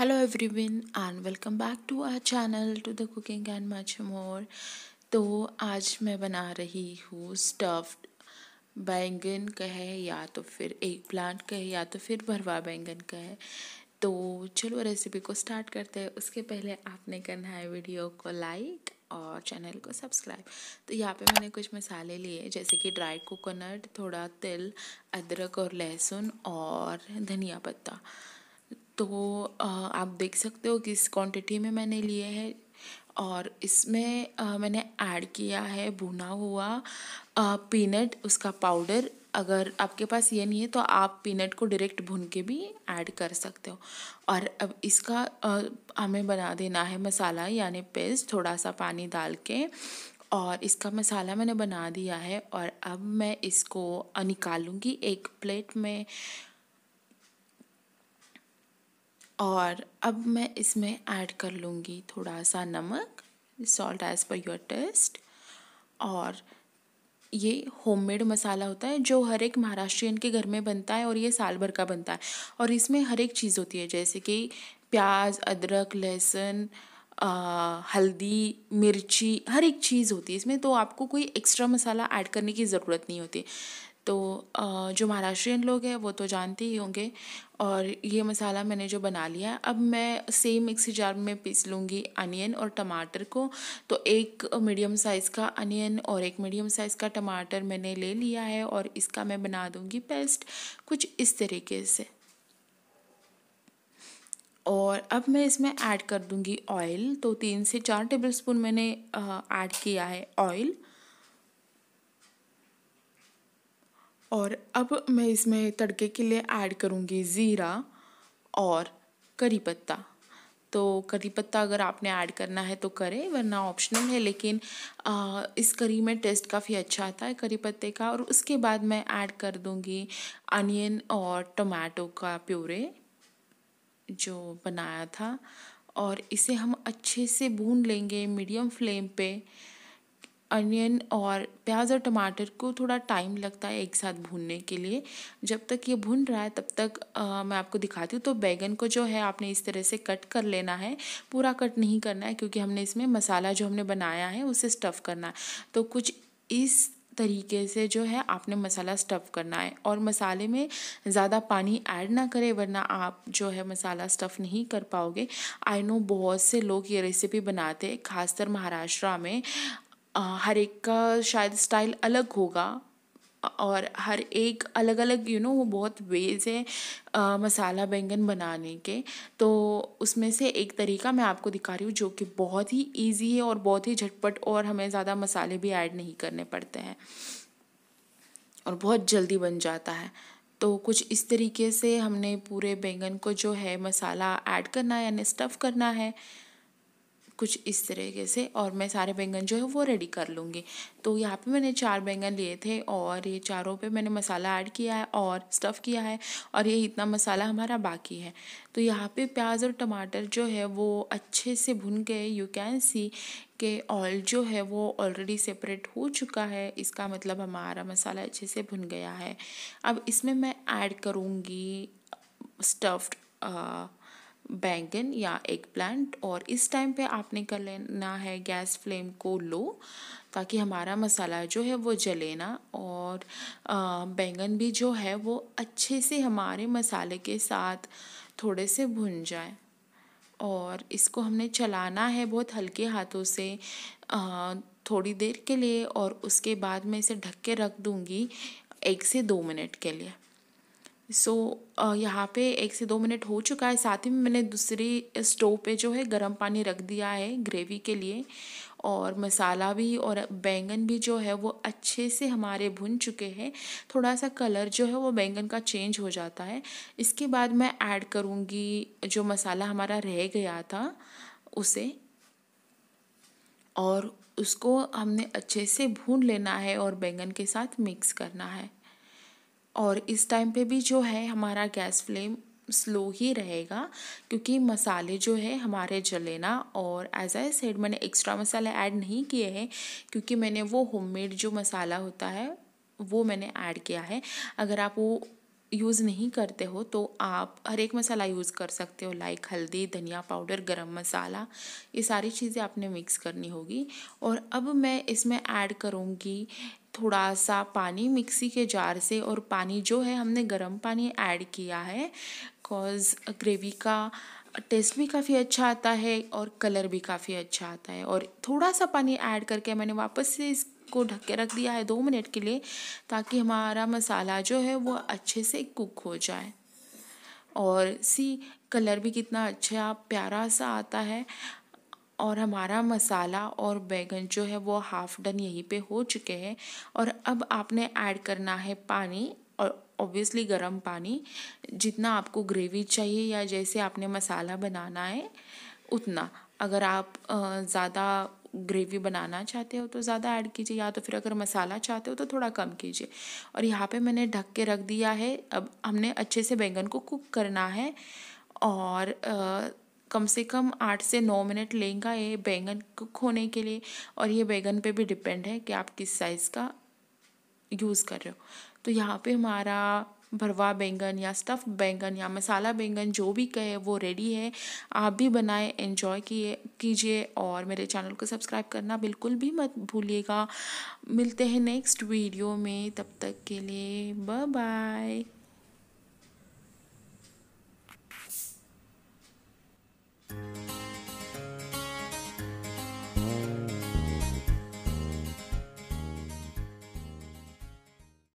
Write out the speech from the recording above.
hello everyone and welcome back to our channel to the cooking and much more तो आज मैं बना रही हूँ स्टफ्ड बैंगन कहे या तो फिर एक प्लांट कहे या तो फिर भरवा बैंगन कहे तो चलो रेसिपी को स्टार्ट करते हैं उसके पहले आपने करना है वीडियो को लाइक और चैनल को सब्सक्राइब तो यहाँ पे मैंने कुछ मसाले लिए जैसे कि ड्राई कोकोनट थोड़ा तिल अदरक और लहसुन और धनिया पत्ता तो आप देख सकते हो किस क्वांटिटी में मैंने लिए है और इसमें मैंने ऐड किया है भुना हुआ पीनट उसका पाउडर अगर आपके पास ये नहीं है तो आप पीनट को डायरेक्ट भून के भी ऐड कर सकते हो और अब इसका हमें बना देना है मसाला यानी पेस्ट थोड़ा सा पानी डाल के और इसका मसाला मैंने बना दिया है और अब मैं इसको निकालूँगी एक प्लेट में और अब मैं इसमें ऐड कर लूँगी थोड़ा सा नमक salt as per your taste और ये होममेड मसाला होता है जो हर एक महाराष्ट्रियन के घर में बनता है और ये साल भर का बनता है और इसमें हर एक चीज़ होती है जैसे कि प्याज अदरक लहसुन हल्दी मिर्ची हर एक चीज़ होती है इसमें तो आपको कोई एक्स्ट्रा मसाला ऐड करने की ज़रूरत नहीं होती तो जो महाराष्ट्रियन लोग हैं वो तो जानते ही होंगे और ये मसाला मैंने जो बना लिया अब मैं सेम मिक्सी जार में पीस लूँगी अनियन और टमाटर को तो एक मीडियम साइज़ का अनियन और एक मीडियम साइज़ का टमाटर मैंने ले लिया है और इसका मैं बना दूँगी पेस्ट कुछ इस तरीके से और अब मैं इसमें ऐड कर दूँगी ऑयल तो तीन से चार टेबल स्पून मैंने ऐड किया है ऑयल और अब मैं इसमें तड़के के लिए ऐड करूँगी ज़ीरा और करी पत्ता तो करी पत्ता अगर आपने ऐड करना है तो करें वरना ऑप्शनल है लेकिन आ, इस करी में टेस्ट काफ़ी अच्छा आता है करी पत्ते का और उसके बाद मैं ऐड कर दूँगी अनियन और टमाटो का प्योरे जो बनाया था और इसे हम अच्छे से भून लेंगे मीडियम फ्लेम पे अनियन और प्याज और टमाटर को थोड़ा टाइम लगता है एक साथ भूनने के लिए जब तक ये भून रहा है तब तक आ, मैं आपको दिखाती हूँ तो बैगन को जो है आपने इस तरह से कट कर लेना है पूरा कट नहीं करना है क्योंकि हमने इसमें मसाला जो हमने बनाया है उसे स्टफ़ करना है तो कुछ इस तरीके से जो है आपने मसाला स्टफ़ करना है और मसाले में ज़्यादा पानी ऐड ना करें वरना आप जो है मसाला स्टफ़ नहीं कर पाओगे आई नो बहुत से लोग ये रेसिपी बनाते हैं खासकर महाराष्ट्र में हर एक का शायद स्टाइल अलग होगा और हर एक अलग अलग यू नो वो बहुत वेज है आ, मसाला बैंगन बनाने के तो उसमें से एक तरीका मैं आपको दिखा रही हूँ जो कि बहुत ही इजी है और बहुत ही झटपट और हमें ज़्यादा मसाले भी ऐड नहीं करने पड़ते हैं और बहुत जल्दी बन जाता है तो कुछ इस तरीके से हमने पूरे बैंगन को जो है मसाला ऐड करना है यानी स्टफ़ करना है कुछ इस तरीके से और मैं सारे बैंगन जो है वो रेडी कर लूँगी तो यहाँ पे मैंने चार बैंगन लिए थे और ये चारों पे मैंने मसाला ऐड किया है और स्टफ़ किया है और ये इतना मसाला हमारा बाकी है तो यहाँ पे प्याज और टमाटर जो है वो अच्छे से भुन गए यू कैन सी के ऑयल जो है वो ऑलरेडी सेपरेट हो चुका है इसका मतलब हमारा मसाला अच्छे से भुन गया है अब इसमें मैं ऐड करूँगी स्टफ्ड बैंगन या एग प्लांट और इस टाइम पे आपने कर लेना है गैस फ्लेम को लो ताकि हमारा मसाला जो है वो जले ना और बैंगन भी जो है वो अच्छे से हमारे मसाले के साथ थोड़े से भुन जाए और इसको हमने चलाना है बहुत हल्के हाथों से आ, थोड़ी देर के लिए और उसके बाद मैं इसे ढक के रख दूँगी एक से दो मिनट के लिए सो so, यहाँ पे एक से दो मिनट हो चुका है साथ ही में मैंने दूसरी स्टोव पे जो है गर्म पानी रख दिया है ग्रेवी के लिए और मसाला भी और बैंगन भी जो है वो अच्छे से हमारे भुन चुके हैं थोड़ा सा कलर जो है वो बैंगन का चेंज हो जाता है इसके बाद मैं ऐड करूँगी जो मसाला हमारा रह गया था उसे और उसको हमने अच्छे से भून लेना है और बैंगन के साथ मिक्स करना है और इस टाइम पे भी जो है हमारा गैस फ्लेम स्लो ही रहेगा क्योंकि मसाले जो है हमारे जले ना और एज आई सेड मैंने एक्स्ट्रा मसाले ऐड नहीं किए हैं क्योंकि मैंने वो होममेड जो मसाला होता है वो मैंने ऐड किया है अगर आप वो यूज़ नहीं करते हो तो आप हर एक मसाला यूज़ कर सकते हो लाइक हल्दी धनिया पाउडर गरम मसाला ये सारी चीज़ें आपने मिक्स करनी होगी और अब मैं इसमें ऐड करूँगी थोड़ा सा पानी मिक्सी के जार से और पानी जो है हमने गर्म पानी ऐड किया है कॉज ग्रेवी का टेस्ट भी काफ़ी अच्छा आता है और कलर भी काफ़ी अच्छा आता है और थोड़ा सा पानी ऐड करके मैंने वापस से इस को ढक के रख दिया है दो मिनट के लिए ताकि हमारा मसाला जो है वो अच्छे से कुक हो जाए और सी कलर भी कितना अच्छा प्यारा सा आता है और हमारा मसाला और बैगन जो है वो हाफ डन यहीं पे हो चुके हैं और अब आपने ऐड करना है पानी और ऑब्वियसली गरम पानी जितना आपको ग्रेवी चाहिए या जैसे आपने मसाला बनाना है उतना अगर आप ज़्यादा ग्रेवी बनाना चाहते हो तो ज़्यादा ऐड कीजिए या तो फिर अगर मसाला चाहते हो तो थोड़ा कम कीजिए और यहाँ पे मैंने ढक के रख दिया है अब हमने अच्छे से बैंगन को कुक करना है और आ, कम से कम आठ से नौ मिनट लेंगे ये बैंगन कुक होने के लिए और ये बैंगन पे भी डिपेंड है कि आप किस साइज़ का यूज़ कर रहे हो तो यहाँ पे हमारा भरवा बैंगन या स्टफ बैंगन या मसाला बैंगन जो भी कहे वो रेडी है आप भी बनाए इन्जॉय किए कीजिए और मेरे चैनल को सब्सक्राइब करना बिल्कुल भी मत भूलिएगा मिलते हैं नेक्स्ट वीडियो में तब तक के लिए बाय